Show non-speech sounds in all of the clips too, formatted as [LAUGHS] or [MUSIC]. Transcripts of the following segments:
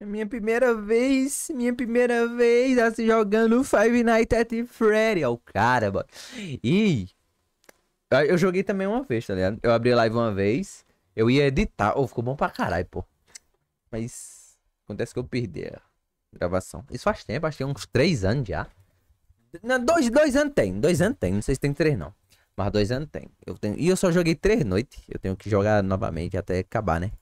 Minha primeira vez, minha primeira vez assim, jogando Five Nights at Freddy. Ó, é o cara, mano. E eu joguei também uma vez, tá ligado? Eu abri live uma vez, eu ia editar. ou oh, ficou bom pra caralho, pô. Mas acontece que eu perdi a gravação. Isso faz tempo, acho que uns três anos já. Não, dois, dois anos tem, dois anos tem. Não sei se tem três, não. Mas dois anos tem. Eu tenho... E eu só joguei três noites. Eu tenho que jogar novamente até acabar, né?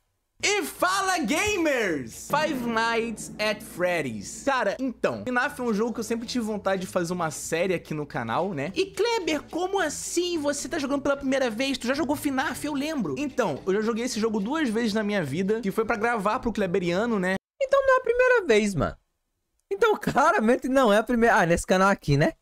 Fala gamers! Five Nights at Freddy's. Cara, então, FNAF é um jogo que eu sempre tive vontade de fazer uma série aqui no canal, né? E Kleber, como assim você tá jogando pela primeira vez? Tu já jogou FNAF, eu lembro. Então, eu já joguei esse jogo duas vezes na minha vida, que foi pra gravar pro Kleberiano, né? Então não é a primeira vez, mano. Então, [LAUGHS] claramente não é a primeira... Ah, nesse canal aqui, né?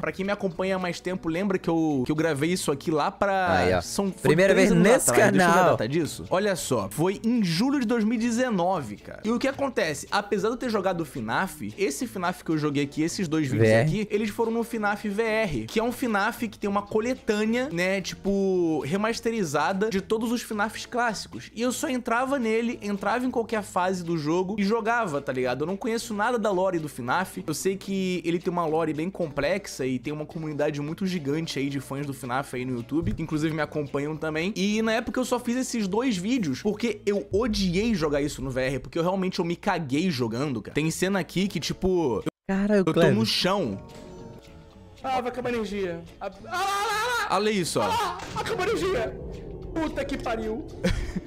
Pra quem me acompanha há mais tempo, lembra que eu, que eu gravei isso aqui lá pra... Aí, ó. São Primeira vez nesse atrás. canal. Deixa eu disso. Olha só, foi em julho de 2019, cara. E o que acontece? Apesar de eu ter jogado o FNAF, esse FNAF que eu joguei aqui, esses dois vídeos VR. aqui, eles foram no FNAF VR, que é um FNAF que tem uma coletânea, né, tipo, remasterizada de todos os FNAFs clássicos. E eu só entrava nele, entrava em qualquer fase do jogo e jogava, tá ligado? Eu não conheço nada da lore do FNAF. Eu sei que ele tem uma lore bem complexa e tem uma comunidade muito gigante aí de fãs do FNAF aí no YouTube, que inclusive me acompanham também. E na época eu só fiz esses dois vídeos porque eu odiei jogar isso no VR, porque eu realmente eu me caguei jogando, cara. Tem cena aqui que tipo, cara, eu, eu tô no chão. Ah, vai acabar a energia. Ah, ah, ah, ah. Olha isso, ó. Ah, acabou a energia. Puta que pariu. [LAUGHS]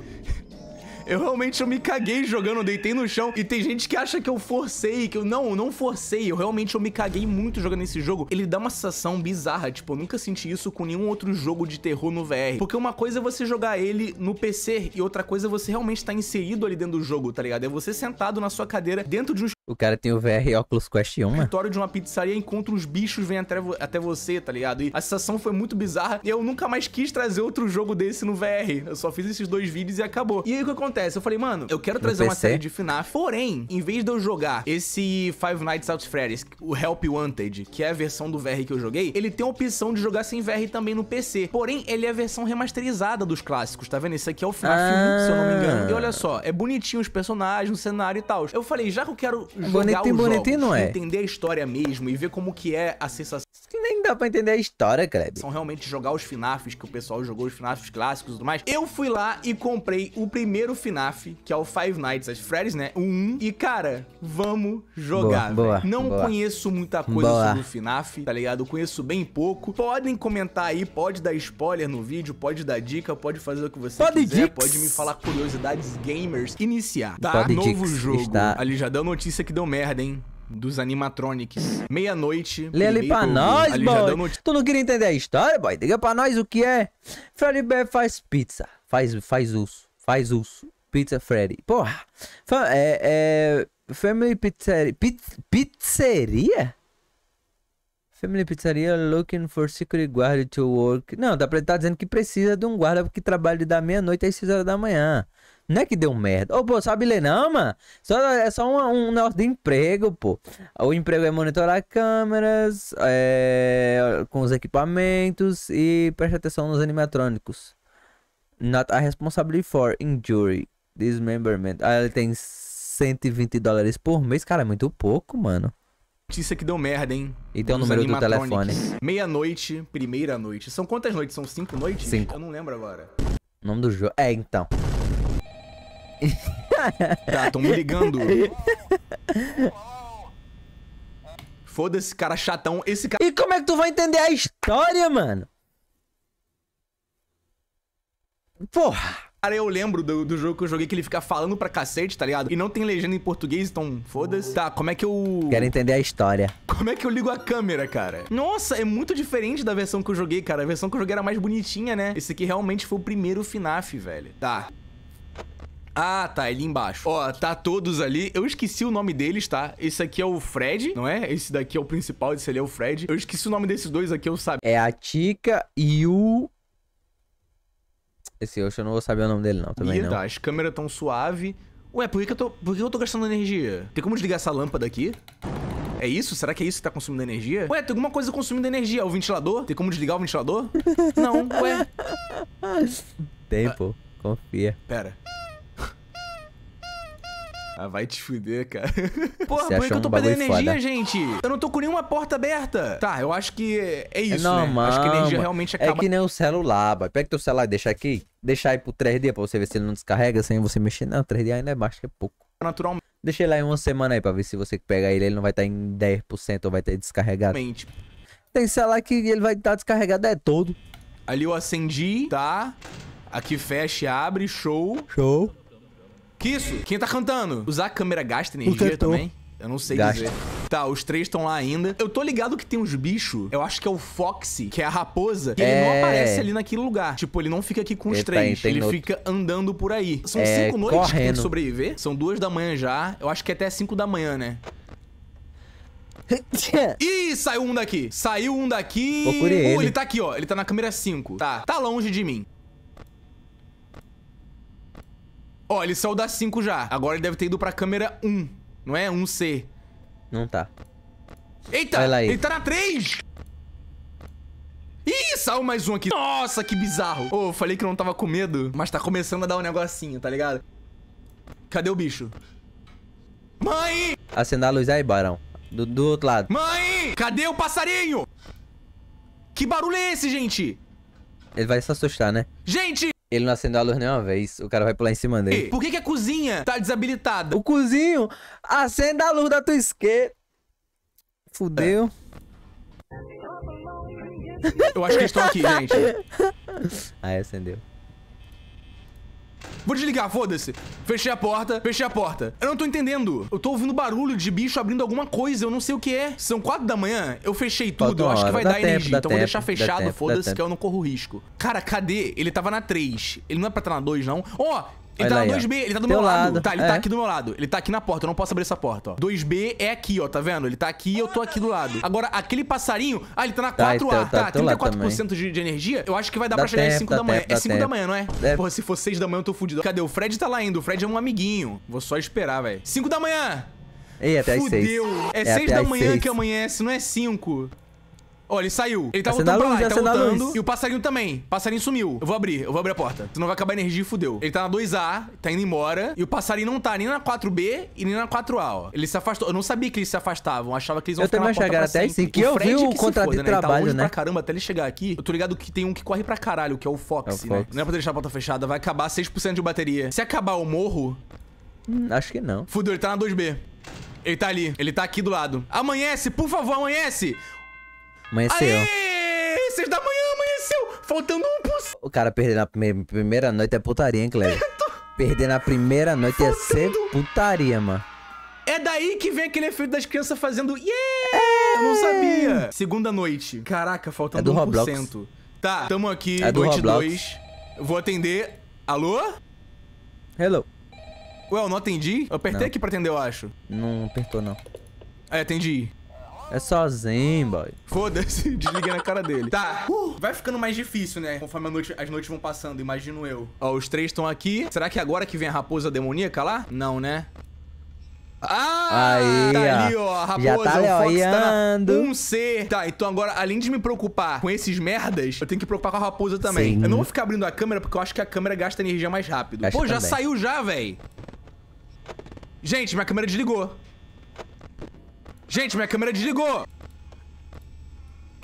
Eu realmente eu me caguei jogando, deitei no chão. E tem gente que acha que eu forcei, que eu não, não forcei. Eu realmente eu me caguei muito jogando esse jogo. Ele dá uma sensação bizarra, tipo, eu nunca senti isso com nenhum outro jogo de terror no VR. Porque uma coisa é você jogar ele no PC e outra coisa é você realmente estar tá inserido ali dentro do jogo, tá ligado? É você sentado na sua cadeira dentro de um o cara tem o VR Oculus Quest 1, mano. Vitória de uma pizzaria encontra os bichos, vem até, até você, tá ligado? E a sensação foi muito bizarra. e Eu nunca mais quis trazer outro jogo desse no VR. Eu só fiz esses dois vídeos e acabou. E aí o que acontece? Eu falei, mano, eu quero trazer uma série de FNAF. Porém, em vez de eu jogar esse Five Nights at Freddy's, o Help Wanted, que é a versão do VR que eu joguei, ele tem a opção de jogar sem VR também no PC. Porém, ele é a versão remasterizada dos clássicos, tá vendo? Esse aqui é o FNAF ah. 1, se eu não me engano. Ah. E olha só, é bonitinho os personagens, o cenário e tal. Eu falei, já que eu quero bonetinho bonitinho, bonitinho não é. entender a história mesmo e ver como que é a sensação. que Nem dá pra entender a história, Kleb. São realmente jogar os FNAFs, que o pessoal jogou os FNAFs clássicos e tudo mais. Eu fui lá e comprei o primeiro FNAF, que é o Five Nights at Freddy's, né? O 1. E, cara, vamos jogar, boa, boa Não boa. conheço muita coisa boa. sobre o FNAF, tá ligado? Eu conheço bem pouco. Podem comentar aí, pode dar spoiler no vídeo, pode dar dica, pode fazer o que você pode quiser. Dicks. Pode me falar curiosidades gamers. Iniciar, tá? Pode Novo dicks. jogo. Está... Ali já deu notícia que que deu merda, hein? Dos animatronics. Meia-noite. Lê ali pra nós, mano. Tu não queria entender a história, boy? Diga pra nós o que é. Freddy Bear faz pizza. Faz, faz urso. Faz uso. Pizza Freddy. Porra. é, é. Family Pizzeria. Family pizzeria? Family Pizzeria looking for security guard to work. Não, dá pra ele tá dizendo que precisa de um guarda que trabalhe da meia-noite às 6 horas da manhã. Não é que deu merda. Ô, pô, sabe ler não, mano? Só, é só um, um negócio de emprego, pô. O emprego é monitorar câmeras, é, com os equipamentos e presta atenção nos animatrônicos. Not a responsibility for injury, dismemberment. Ah, ele tem 120 dólares por mês. Cara, é muito pouco, mano. Notícia que deu merda, hein? E tem o número do telefone. Meia-noite, primeira noite. São quantas noites? São cinco noites? Cinco. Eu não lembro agora. O nome do jogo. É, então. [LAUGHS] tá, tão me ligando. Foda-se, cara chatão. Esse cara... E como é que tu vai entender a história, mano? Porra. Cara, eu lembro do, do jogo que eu joguei que ele fica falando pra cacete, tá ligado? E não tem legenda em português, então foda-se. Tá, como é que eu... Quero entender a história. Como é que eu ligo a câmera, cara? Nossa, é muito diferente da versão que eu joguei, cara. A versão que eu joguei era mais bonitinha, né? Esse aqui realmente foi o primeiro FNAF, velho. Tá. Ah, tá, ali embaixo. Ó, tá todos ali. Eu esqueci o nome deles, tá? Esse aqui é o Fred, não é? Esse daqui é o principal, esse ali é o Fred. Eu esqueci o nome desses dois aqui, eu sabia. É a Tica e o... Esse eu não vou saber o nome dele, não, também Ida, não. Tá, as câmeras tão suave. Ué, por que, eu tô, por que eu tô gastando energia? Tem como desligar essa lâmpada aqui? É isso? Será que é isso que tá consumindo energia? Ué, tem alguma coisa consumindo energia. O ventilador? Tem como desligar o ventilador? [LAUGHS] não, ué. Tempo, confia. Pera. Ah, vai te fuder, cara. [LAUGHS] Porra, por que eu tô um perdendo energia, foda. gente? Eu não tô com nenhuma porta aberta. Tá, eu acho que é isso, não, né? Mano, acho que a energia realmente é acaba. É que nem o celular, vai Pega teu celular e deixa aqui. Deixa aí pro 3D pra você ver se ele não descarrega sem você mexer. Não, 3D ainda é baixo, que é pouco. Naturalmente. Deixa ele aí uma semana aí pra ver se você pega ele, ele não vai estar tá em 10% ou vai ter descarregado. Mente. Tem celular que ele vai estar tá descarregado é todo. Ali eu acendi, tá? Aqui fecha e abre, show. Show. Que isso? Quem tá cantando? Usar a câmera gasta energia também? Eu não sei dizer. Tá, os três estão lá ainda. Eu tô ligado que tem uns bichos. Eu acho que é o Foxy, que é a raposa. E é... ele não é. aparece ali naquele lugar. Tipo, ele não fica aqui com os ele tá três. Tá, ele outro. fica andando por aí. São é... cinco noites Correndo. que tem que sobreviver. São duas da manhã já. Eu acho que é até cinco da manhã, né? [LAUGHS] Ih, saiu um daqui. Saiu um daqui. Procurei uh, ele. ele tá aqui, ó. Ele tá na câmera 5. Tá. Tá longe de mim. Ó, ele saiu da 5 já. Agora ele deve ter ido pra câmera 1, não é? 1C. Não tá. Eita, lá, ele. tá na 3! Ih, saiu mais um aqui. Nossa, que bizarro. Ô, oh, falei que não tava com medo, mas tá começando a dar um negocinho, tá ligado? Cadê o bicho? Mãe! Acender a luz aí, barão. Do, do outro lado. Mãe! Cadê o passarinho? Que barulho é esse, gente? Ele vai se assustar, né? Gente! Ele não acendeu a luz nenhuma vez. O cara vai pular em cima dele. por que, que a cozinha tá desabilitada? O cozinho acende a luz da tua esquerda. Fudeu. Eu acho que eles estão aqui, gente. [LAUGHS] Aí acendeu. Vou desligar, foda-se. Fechei a porta, fechei a porta. Eu não tô entendendo. Eu tô ouvindo barulho de bicho abrindo alguma coisa, eu não sei o que é. São quatro da manhã, eu fechei tudo, eu acho que vai dar tempo, energia. Então tempo, vou deixar fechado, foda-se, que eu não corro risco. Cara, cadê? Ele tava na 3. Ele não é pra estar tá na 2, não. Ó, oh, ele tá no 2B, ele tá do meu lado. lado. Tá, ele tá é. tá aqui do meu lado. Ele tá aqui na porta, eu não posso abrir essa porta, ó. 2B é aqui, ó, tá vendo? Ele tá aqui e eu tô aqui do lado. Agora, aquele passarinho... Ah, ele tá na 4A, tá, então, tá? tá, tá 34% de, de energia. Eu acho que vai dar dá pra chegar tempo, às 5 da manhã. Tempo, é 5 da manhã, não é? é? Porra, se for 6 da manhã eu tô fudido. Cadê? O Fred tá lá ainda. O Fred é um amiguinho. Vou só esperar, velho. 5 da manhã! Ei, até Fudeu. 6. É, é 6 da manhã seis. que amanhece, não é 5. Ó, oh, ele saiu. Ele tá, tá voltando luz, pra lá, ele tá voltando. E o passarinho também. O passarinho sumiu. Eu vou abrir, eu vou abrir a porta. Senão vai acabar a energia e fudeu. Ele tá na 2A, tá indo embora. E o passarinho não tá nem na 4B e nem na 4A, ó. Ele se afastou. Eu não sabia que eles se afastavam. Eu achava que eles iam eu ficar na porta chegaram até assim. Que eu vi o contrato de trabalho, né? Ele tá né? pra caramba até ele chegar aqui. Eu tô ligado que tem um que corre pra caralho, que é o Fox, é o né? Não é pra deixar a porta fechada. Vai acabar 6% de bateria. Se acabar o morro... Hum, acho que não. Fudeu, ele tá na 2B. Ele tá ali. Ele tá aqui do lado. Amanhece, por favor, amanhece. Amanheceu. Aê! Seis da manhã amanheceu! Faltando um por O cara perder na primeira noite é putaria, hein, Cleber? [LAUGHS] Perder na primeira noite Faltando... é ser putaria, mano. É daí que vem aquele efeito das crianças fazendo yeah! É! Eu não sabia. Segunda noite. Caraca, faltando é do 1%. Roblox. Tá, tamo aqui, é noite 2. Vou atender. Alô? Hello. Ué, eu não atendi? Eu apertei não. aqui pra atender, eu acho. Não apertou, não. É, atendi. É sozinho, boy. Foda-se, [LAUGHS] desliga na cara dele. Tá. Uh, vai ficando mais difícil, né? Conforme noite, as noites vão passando, imagino eu. Ó, os três estão aqui. Será que agora que vem a raposa demoníaca lá? Não, né? Ah, aí, tá ó. ali, ó, a raposa, já tá o Fox olhando. tá na 1C. Tá, então agora, além de me preocupar com esses merdas, eu tenho que preocupar com a raposa também. Sim. Eu não vou ficar abrindo a câmera, porque eu acho que a câmera gasta energia mais rápido. Gasta Pô, já também. saiu já, velho. Gente, minha câmera desligou. Gente, minha câmera desligou.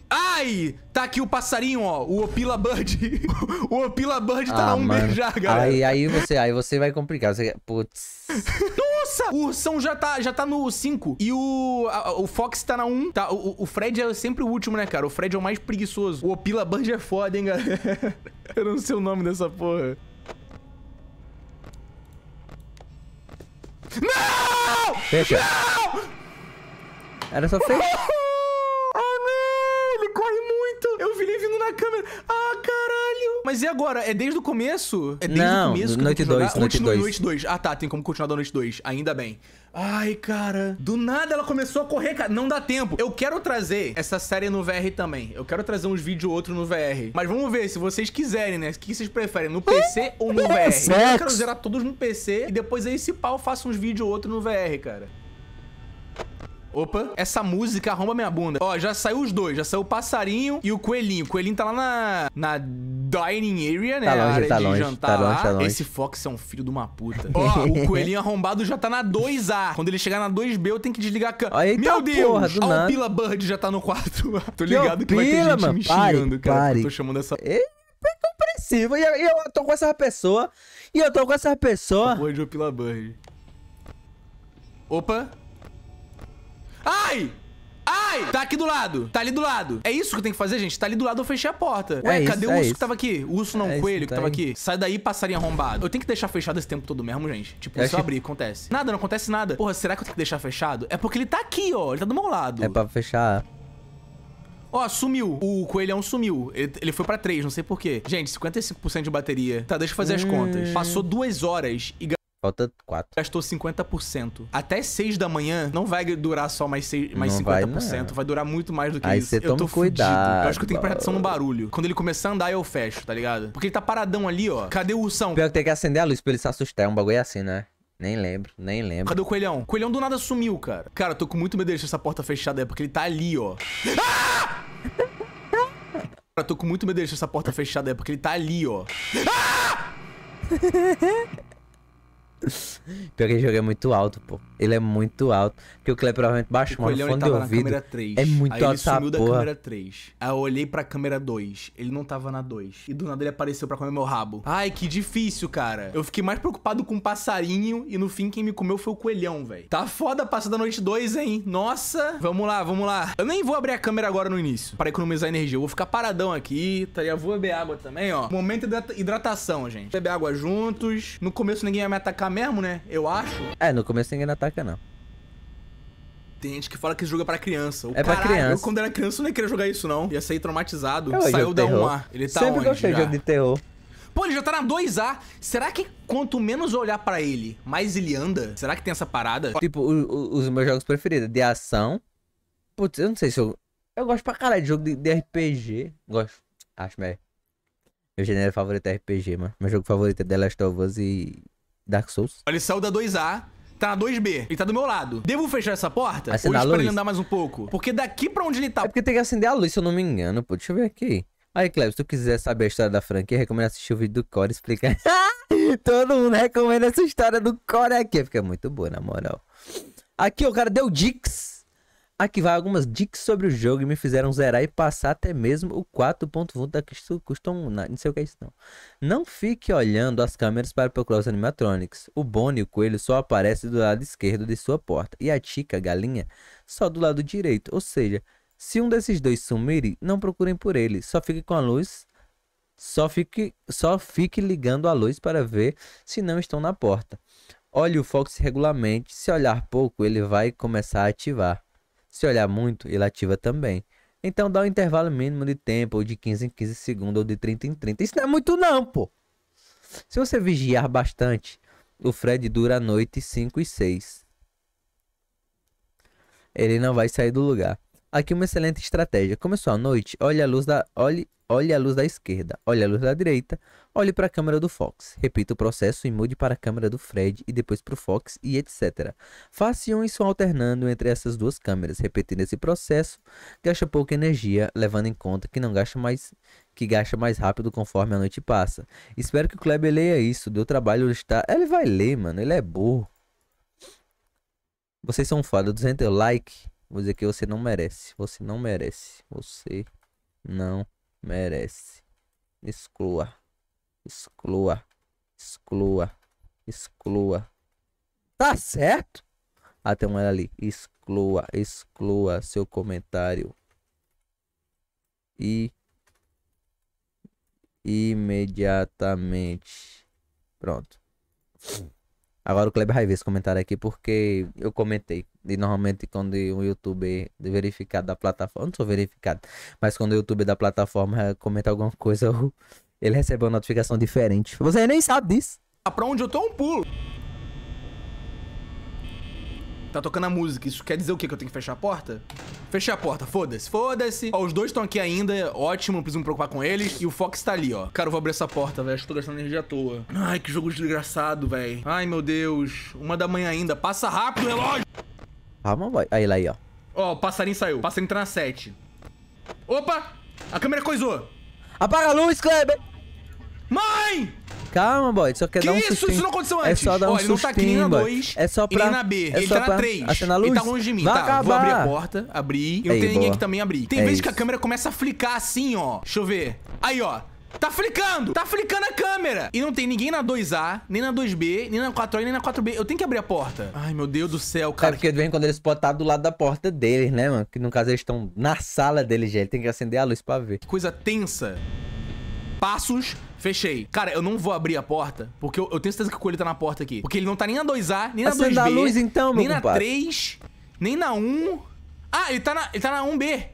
Ai! Tá aqui o passarinho, ó. O Opila Bird. [LAUGHS] o Opila Bird tá ah, a um mano. beijar, galera. Aí, aí, você, aí você vai complicar. Você... Putz. [LAUGHS] Nossa! O ursão já tá, já tá no 5. E o, a, o Fox tá na 1. Um, tá, o, o Fred é sempre o último, né, cara? O Fred é o mais preguiçoso. O Opila Bird é foda, hein, galera? [LAUGHS] Eu não sei o nome dessa porra. Não! Fecha. Não! Era só fechar. [LAUGHS] ah, não! Ele corre muito! Eu vi ele vindo na câmera. Ah, caralho! Mas e agora? É desde o começo? É desde não, o começo? Noite 2, noite 2. Noite 2. Ah, tá. Tem como continuar da noite 2. Ainda bem. Ai, cara. Do nada ela começou a correr, cara. Não dá tempo. Eu quero trazer essa série no VR também. Eu quero trazer uns vídeos outro no VR. Mas vamos ver se vocês quiserem, né? O que vocês preferem, no PC ou no [LAUGHS] é VR? Eu quero zerar todos no PC e depois aí, se pau, eu faço uns vídeos outro no VR, cara. Opa, essa música arromba minha bunda. Ó, já saiu os dois. Já saiu o passarinho e o coelhinho. O coelhinho tá lá na, na dining area, né? Tá longe, área tá de longe, tá jantar tá longe, lá. Tá longe. Esse Fox é um filho de uma puta. Ó, o [LAUGHS] coelhinho arrombado já tá na 2A. Quando ele chegar na 2B, eu tenho que desligar a câmera. Meu porra, Deus! A o Pila Bird já tá no 4. Tô ligado que, que vai ter gente mano. me pare, cara. Pare. Eu tô chamando essa... E é compreensível. E eu, eu tô com essa pessoa. E eu tô com essa pessoa. Boa de Opila Bird. Opa! Ai! Ai! Tá aqui do lado. Tá ali do lado. É isso que tem que fazer, gente. Tá ali do lado, eu fechei a porta. É Ué, é cadê o é urso que tava aqui? O urso não, é coelho isso, que tá tava aqui. Sai daí, passarinho arrombado. Eu tenho que deixar fechado esse tempo todo mesmo, gente. Tipo, se eu abrir, acontece. Nada, não acontece nada. Porra, será que eu tenho que deixar fechado? É porque ele tá aqui, ó. Ele tá do meu lado. É pra fechar. Ó, oh, sumiu. O coelhão sumiu. Ele, ele foi pra 3, não sei porquê. Gente, 55% de bateria. Tá, deixa eu fazer hum. as contas. Passou duas horas e Falta 4. Gastou 50%. Até 6 da manhã não vai durar só mais, 6, mais 50%. Vai, vai durar muito mais do que Aí isso. Você eu toma tô cuidado. Fudido. Eu acho que eu tenho que prestar atenção no barulho. Quando ele começar a andar, eu fecho, tá ligado? Porque ele tá paradão ali, ó. Cadê o ursão? Pior que tem que acender a luz pra ele se assustar. É um bagulho assim, né? Nem lembro, nem lembro. Cadê o coelhão? O coelhão do nada sumiu, cara. Cara, eu tô com muito medo de deixar essa porta fechada, é porque ele tá ali, ó. Ah! eu tô com muito medo de deixar essa porta fechada, é porque ele tá ali, ó. Ah! [LAUGHS] [LAUGHS] Pior que ele joga muito alto, pô. Ele é muito alto. Porque o Clay provavelmente baixou o fone de ouvido. É muito aí alto ele sumiu da porra. câmera 3. Aí eu olhei pra câmera 2. Ele não tava na 2. E do nada ele apareceu pra comer meu rabo. Ai, que difícil, cara. Eu fiquei mais preocupado com o um passarinho e no fim quem me comeu foi o coelhão, velho. Tá foda passar da noite 2, hein? Nossa. Vamos lá, vamos lá. Eu nem vou abrir a câmera agora no início. Pra economizar energia. Eu vou ficar paradão aqui. Tá? Eu vou beber água também, ó. Momento de hidratação, gente. Beber água juntos. No começo ninguém ia me atacar mesmo, né? Eu acho. É, no começo ninguém ataca, não. Tem gente que fala que joga é pra criança. O é caralho, pra criança. Eu, quando era criança, não queria jogar isso, não. Ia sair traumatizado. É Saiu da 1A. Ele tá Sempre onde? Sempre jogo de terror. Pô, ele já tá na 2A. Será que quanto menos eu olhar pra ele, mais ele anda? Será que tem essa parada? Tipo, o, o, os meus jogos preferidos, de ação. Putz, eu não sei se eu... Eu gosto pra caralho de jogo de, de RPG. Gosto. Acho melhor. Meu gênero favorito é RPG, mano. Meu jogo favorito é The Last of Us e Dark Souls. Ele saiu da 2A, tá na 2B. Ele tá do meu lado. Devo fechar essa porta? Acender Ou ele andar mais um pouco? Porque daqui pra onde ele tá... É porque tem que acender a luz, se eu não me engano, pô. Deixa eu ver aqui. Aí, Cleves, se tu quiser saber a história da franquia, recomendo assistir o vídeo do Core explicando. [LAUGHS] Todo mundo recomenda essa história do Core aqui. Fica muito boa, na moral. Aqui, o cara deu dix vai algumas dicas sobre o jogo e me fizeram zerar e passar até mesmo o 4.1 da Custom não sei o que é isso não. Não fique olhando as câmeras para procurar os animatronics. O Bonnie e o Coelho só aparecem do lado esquerdo de sua porta e a Tica, a galinha, só do lado direito, ou seja, se um desses dois sumir, não procurem por ele, só fique com a luz, só fique, só fique ligando a luz para ver se não estão na porta. Olhe o Fox regularmente, se olhar pouco ele vai começar a ativar. Se olhar muito, ele ativa também. Então dá um intervalo mínimo de tempo, ou de 15 em 15 segundos, ou de 30 em 30. Isso não é muito não, pô. Se você vigiar bastante, o Fred dura a noite 5 e 6. Ele não vai sair do lugar. Aqui uma excelente estratégia. Começou a noite, olhe a luz da, olhe Olhe a luz da esquerda, olhe a luz da direita, olhe para a câmera do Fox. Repita o processo e mude para a câmera do Fred e depois para o Fox e etc. Façam isso alternando entre essas duas câmeras. Repetindo esse processo, gasta pouca energia, levando em conta que não gasta mais que gasta mais rápido conforme a noite passa. Espero que o Kleber leia isso, deu trabalho listar. É, ele vai ler, mano, ele é burro. Vocês são foda, 200 like. Vou dizer que você não merece, você não merece, você não merece. Exclua, exclua, exclua, exclua. Tá certo? Até ah, uma ali. Exclua, exclua seu comentário. E imediatamente. Pronto. Agora o Kleber vai ver esse comentário aqui porque eu comentei. E normalmente quando um youtuber verificado da plataforma. Não sou verificado, mas quando o youtuber da plataforma comenta alguma coisa, [LAUGHS] ele recebe uma notificação diferente. Você nem sabe disso. Pra onde eu tô é um pulo. Tá tocando a música. Isso quer dizer o quê? Que eu tenho que fechar a porta? Fechei a porta, foda-se, foda-se. Ó, os dois estão aqui ainda, ótimo, não preciso me preocupar com eles. E o Fox tá ali, ó. Cara, eu vou abrir essa porta, velho. Acho que tô gastando energia à toa. Ai, que jogo desgraçado, velho. Ai, meu Deus. Uma da manhã ainda. Passa rápido, relógio! Ah, mamãe. Aí, lá aí, ó. Ó, o passarinho saiu. O passarinho tá na 7. Opa! A câmera coisou. Apaga a luz, Kleber! Mãe! Calma, boy. Só quer é que dar um isso? Isso não aconteceu é antes. É só dar um Ó, ele não tá aqui nem na 2. É só pra... E nem na B. É ele tá na 3. Ele tá longe de mim. Vai tá, acabar. vou abrir a porta. Abrir. E não tem ninguém aqui também abrir. Tem é vezes isso. que a câmera começa a flicar assim, ó. Deixa eu ver. Aí, ó. Tá flicando! Tá flicando a câmera! E não tem ninguém na 2A, nem na 2B, nem na 4A, nem na 4B. Eu tenho que abrir a porta. Ai, meu Deus do céu, é cara. É porque vem quando eles podem estar tá do lado da porta deles, né, mano? Que no caso eles estão na sala deles gente. Ele tem que acender a luz pra ver. Que coisa tensa passos, fechei. Cara, eu não vou abrir a porta, porque eu, eu tenho certeza que o coelho tá na porta aqui. Porque ele não tá nem na 2A, nem na Acenda 2B, a luz, então, meu nem compadre. na 3, nem na 1. Ah, ele tá na, ele tá na 1B.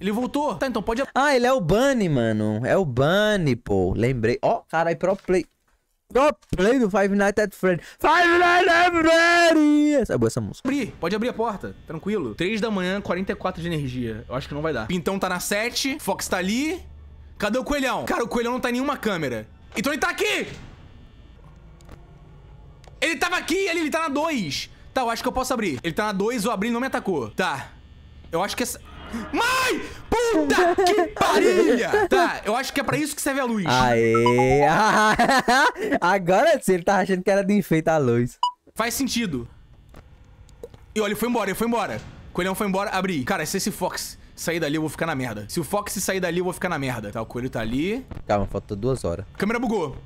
Ele voltou. Tá, então pode... Ah, ele é o Bunny, mano. É o Bunny, pô. Lembrei. Ó, oh, caralho, pro play. Pro play do Five Nights at Freddy. Five Nights at Freddy! É boa essa música. Abrir. Pode abrir a porta. Tranquilo. 3 da manhã, 44 de energia. Eu acho que não vai dar. Pintão tá na 7. Fox tá ali. Cadê o coelhão? Cara, o coelhão não tá em nenhuma câmera. Então ele tá aqui! Ele tava aqui, ali, ele tá na 2. Tá, eu acho que eu posso abrir. Ele tá na 2, eu abri e não me atacou. Tá. Eu acho que essa... Mãe! Puta que [LAUGHS] parilha! Tá, eu acho que é pra isso que serve a luz. Aê! [LAUGHS] Agora sim, ele tá achando que era de enfeitar a luz. Faz sentido. E olha, ele foi embora, ele foi embora. Coelhão foi embora, abri. Cara, esse é esse Fox sair dali, eu vou ficar na merda. Se o Fox sair dali, eu vou ficar na merda. Tá, o coelho tá ali. Calma, falta duas horas. Câmera bugou.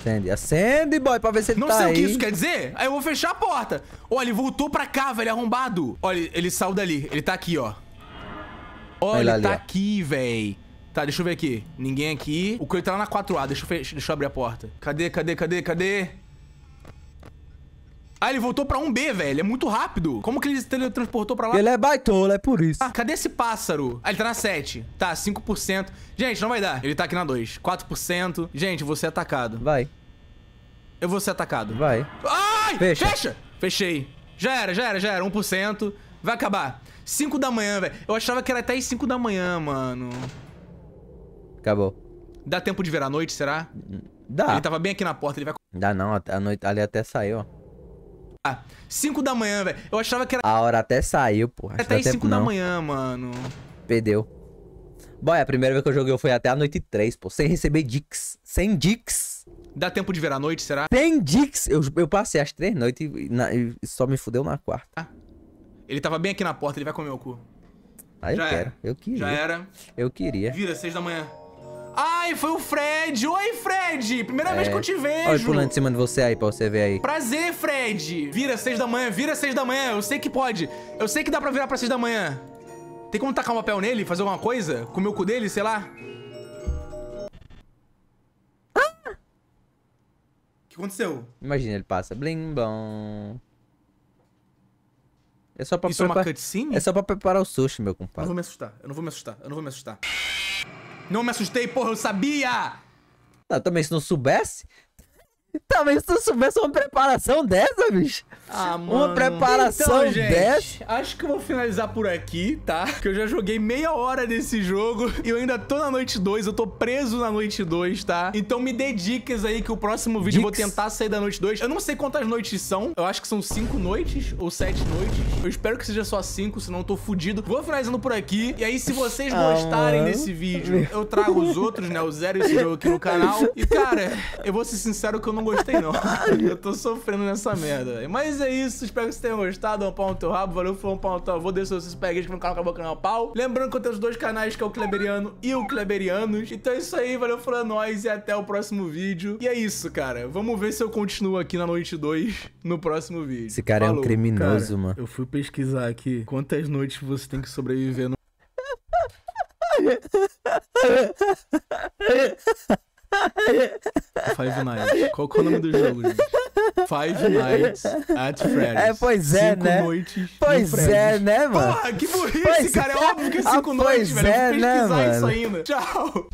Acende, acende, boy, pra ver se ele Não tá sei o que isso quer dizer. Aí eu vou fechar a porta. Olha, ele voltou pra cá, velho, arrombado. Olha, ele saiu dali. Ele tá aqui, ó. Olha, ele, tá ali, aqui, velho. Tá, deixa eu ver aqui. Ninguém aqui. O coelho tá lá na 4A. Deixa eu, deixa eu abrir a porta. Cadê, cadê, cadê, cadê? Ah, ele voltou pra 1B, velho. É muito rápido. Como que ele se teletransportou pra lá? Ele é baitola, é por isso. Ah, cadê esse pássaro? Ah, ele tá na 7. Tá, 5%. Gente, não vai dar. Ele tá aqui na 2. 4%. Gente, vou ser atacado. Vai. Eu vou ser atacado. Vai. Ai! Fecha. Fecha! Fechei. Já era, já era, já era. 1%. Vai acabar. 5 da manhã, velho. Eu achava que era até as 5 da manhã, mano. Acabou. Dá tempo de ver a noite, será? Dá. Ele tava bem aqui na porta, ele vai... Dá não, a noite ali até saiu, ó. 5 ah, da manhã, velho. Eu achava que era... A hora até saiu, porra. Até às 5 da manhã, mano. Perdeu. Boy, a primeira vez que eu joguei foi até a noite 3, pô. Sem receber dicks. Sem dicks. Dá tempo de ver a noite, será? Sem dicks. Eu, eu passei as três noites e, na, e só me fudeu na quarta. Ah. Ele tava bem aqui na porta, ele vai comer o cu. Ah, eu Já quero. Era. Eu queria. Já era. Eu queria. Vira, 6 da manhã. Ai, foi o Fred. Oi, Fred. Primeira é... vez que eu te vejo. Olha pulando de cima de você aí pra você ver aí. Prazer, Fred. Vira seis da manhã, vira seis da manhã. Eu sei que pode. Eu sei que dá pra virar pra seis da manhã. Tem como tacar um papel nele, fazer alguma coisa? Comer o cu dele, sei lá. Ah! O que aconteceu? Imagina, ele passa. Blim, bom. É só pra Isso preparar... é uma cutscene? É só pra preparar o sushi, meu compadre. Eu não vou me assustar, eu não vou me assustar, eu não vou me assustar. Não me assustei, porra, eu sabia! Ah, também se não soubesse. [LAUGHS] Também se não soubesse uma preparação dessa, bicho. Ah, mano. Uma preparação então, gente, dessa. Acho que eu vou finalizar por aqui, tá? Que eu já joguei meia hora desse jogo e eu ainda tô na noite 2, eu tô preso na noite 2, tá? Então me dê dicas aí que o próximo vídeo eu vou tentar sair da noite 2. Eu não sei quantas noites são, eu acho que são 5 noites ou 7 noites. Eu espero que seja só 5, senão eu tô fudido. Vou finalizando por aqui. E aí, se vocês ah, gostarem desse vídeo, eu trago os outros, né? O Zero e esse jogo aqui no canal. E, cara, eu vou ser sincero que eu não gostei, não. [LAUGHS] eu tô sofrendo nessa merda. Mas é é isso. Espero que vocês tenham gostado. Um pau no teu rabo. Valeu, foi um pau no teu avô. Deixa o seu super no canal Acabou Canal Pau. Lembrando que eu tenho os dois canais, que é o Kleberiano e o Kleberianos. Então é isso aí. Valeu, foi é nós e até o próximo vídeo. E é isso, cara. Vamos ver se eu continuo aqui na noite 2 no próximo vídeo. Esse cara Falou, é um criminoso, cara. mano. Eu fui pesquisar aqui quantas noites você tem que sobreviver no... [LAUGHS] Five Nights. Qual é o nome do jogo, gente? Five Nights at [LAUGHS] é, Freddy's. É, pois é, cinco né? Noites pois é, né, mano? Porra, que burrice, pois cara. É, é óbvio que é cinco ah, noites, velho. É, né, mano? isso ainda. Tchau.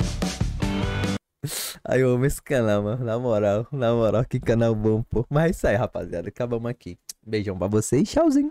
Aí eu amo esse canal, mano. Na moral, na moral, que canal bom, pô. Mas é isso aí, rapaziada. Acabamos aqui. Beijão pra vocês. Tchauzinho.